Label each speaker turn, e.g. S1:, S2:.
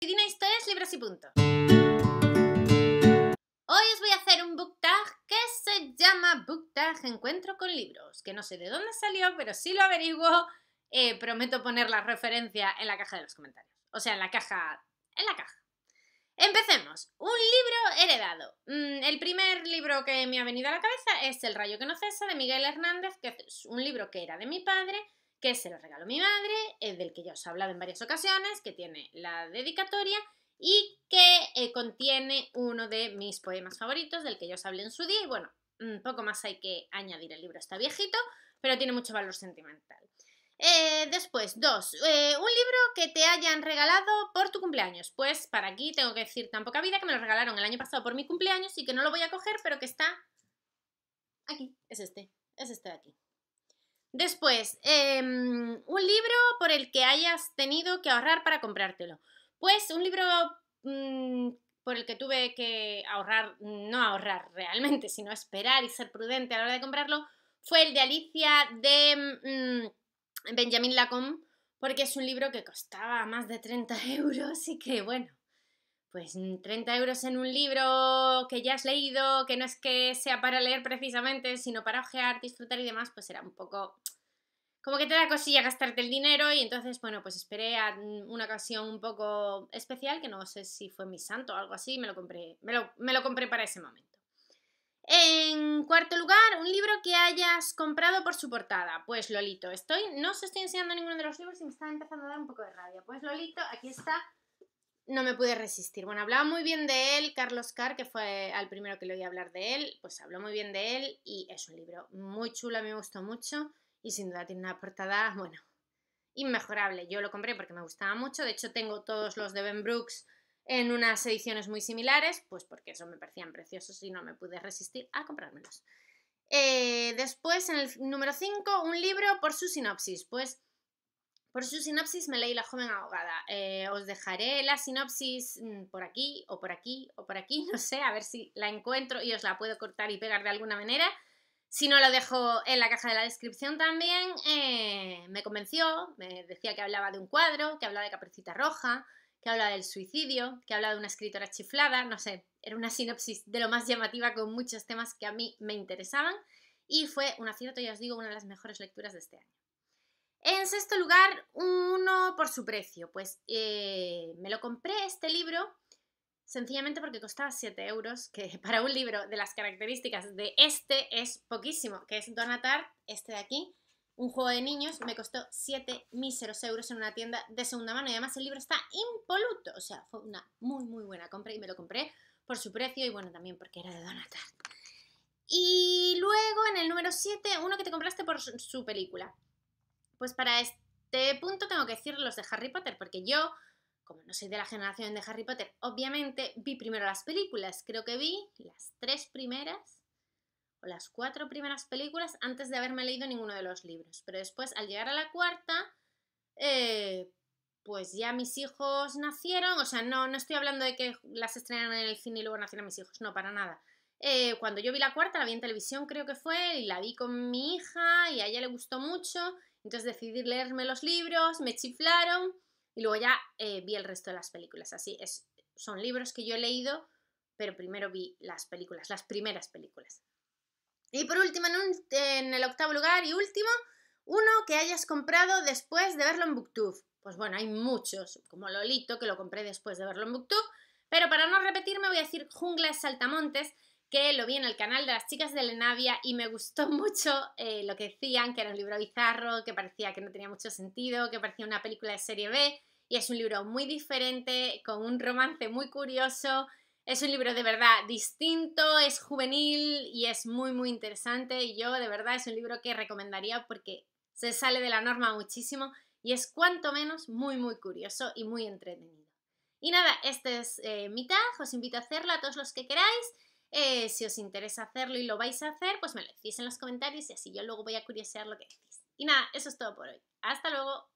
S1: Dina Historias, Libros y Punto. Hoy os voy a hacer un book tag que se llama Book Tag Encuentro con Libros, que no sé de dónde salió, pero si lo averiguo, eh, prometo poner la referencia en la caja de los comentarios. O sea, en la caja... en la caja. Empecemos. Un libro heredado. Mm, el primer libro que me ha venido a la cabeza es El rayo que no cesa de Miguel Hernández, que es un libro que era de mi padre que se lo regaló mi madre, eh, del que ya os he hablado en varias ocasiones, que tiene la dedicatoria y que eh, contiene uno de mis poemas favoritos, del que ya os hablé en su día. Y bueno, mm, poco más hay que añadir. El libro está viejito, pero tiene mucho valor sentimental. Eh, después, dos, un libro que te hayan regalado por tu cumpleaños. Pues para aquí tengo que decir tan poca vida que me lo regalaron el año pasado por mi cumpleaños y que no lo voy a coger, pero que está aquí. Es este, es este de aquí. Después, em, un libro por el que hayas tenido que ahorrar para comprártelo. Pues un libro mm, por el que tuve que ahorrar, mm, no ahorrar realmente, sino esperar y ser prudente a la hora de comprarlo, fue el de Alicia de mm, Benjamin Lacombe, porque es un libro que costaba más de 30 euros y que, bueno, pues 30 mm, euros en un libro que ya has leído, que no es que sea para leer precisamente, sino para ojear, disfrutar y demás, pues era un poco... Como que te da cosilla gastarte el dinero y entonces, bueno, pues esperé a una ocasión un poco especial, que no sé si fue mi santo o algo así, me lo compré, me lo, compré para ese momento. En cuarto lugar, un libro que hayas comprado por su portada. Pues Lolito, estoy, no os estoy enseñando ninguno de los libros y me está empezando a dar un poco de rabia. Pues Lolito, aquí está no me pude resistir. Bueno, hablaba muy bien de él, Carlos Carr, que fue al primero que le oí hablar de él, pues habló muy bien de él y es un libro muy chulo, me gustó mucho y sin duda tiene una portada, bueno, inmejorable. Yo lo compré porque me gustaba mucho, de hecho tengo todos los de Ben Brooks en unas ediciones muy similares, pues porque eso me parecían preciosos y no me pude resistir a comprármelos. Eh, después, en el número 5, un libro por su sinopsis, pues por su sinopsis me leí La joven ahogada. Eh, os dejaré la sinopsis mm, por aquí o por aquí o por aquí, no sé, a ver si la encuentro y os la puedo cortar y pegar de alguna manera. Si no, lo dejo en la caja de la descripción también. Eh, me convenció, me decía que hablaba de un cuadro, que hablaba de Capricita Roja, que hablaba del suicidio, que hablaba de una escritora chiflada, no sé, era una sinopsis de lo más llamativa con muchos temas que a mí me interesaban y fue un acierto, ya os digo, una de las mejores lecturas de este año. En sexto lugar, uno por su precio. Pues eh, me lo compré este libro sencillamente porque costaba 7 euros, que para un libro de las características de este es poquísimo, que es Donatart, este de aquí, un juego de niños, me costó 7 míseros euros en una tienda de segunda mano y además el libro está impoluto, o sea, fue una muy muy buena compra y me lo compré por su precio y bueno, también porque era de Donatart. Y luego en el número 7, uno que te compraste por su película. Pues para este punto tengo que decir los de Harry Potter, porque yo, como no soy de la generación de Harry Potter, obviamente vi primero las películas. Creo que vi las tres primeras o las cuatro primeras películas antes de haberme leído ninguno de los libros. Pero después, al llegar a la cuarta, eh, pues ya mis hijos nacieron, o sea, no, no estoy hablando de que las estrenaron en el cine y luego nacieron mis hijos, no, para nada. Eh, cuando yo vi la cuarta, la vi en televisión creo que fue, y la vi con mi hija y a ella le gustó mucho entonces decidí leerme los libros, me chiflaron y luego ya eh, vi el resto de las películas. Así es, son libros que yo he leído, pero primero vi las películas, las primeras películas. Y por último, en, el octavo lugar y último, uno que hayas comprado después de verlo en Booktube. Pues bueno, hay muchos, como Lolito, que lo compré después de verlo en Booktube. Pero para no repetirme, voy a decir Jungla de Saltamontes, que lo vi en el canal de las chicas de Lenavia y me gustó mucho eh, lo que decían, que era un libro bizarro, que parecía que no tenía mucho sentido, que parecía una película de serie B, y es un libro muy diferente, con un romance muy curioso, es un libro de verdad distinto, es juvenil y es muy muy interesante, y yo de verdad es un libro que recomendaría porque se sale de la norma muchísimo y es cuanto menos muy muy curioso y muy entretenido. Y nada, este es eh, mi tag, os invito a hacerlo a todos los que queráis. Eh, si os interesa hacerlo y lo vais a hacer, pues me lo decís en los comentarios y así yo luego voy a curiosear lo que decís. Y nada, eso es todo por hoy. Hasta luego.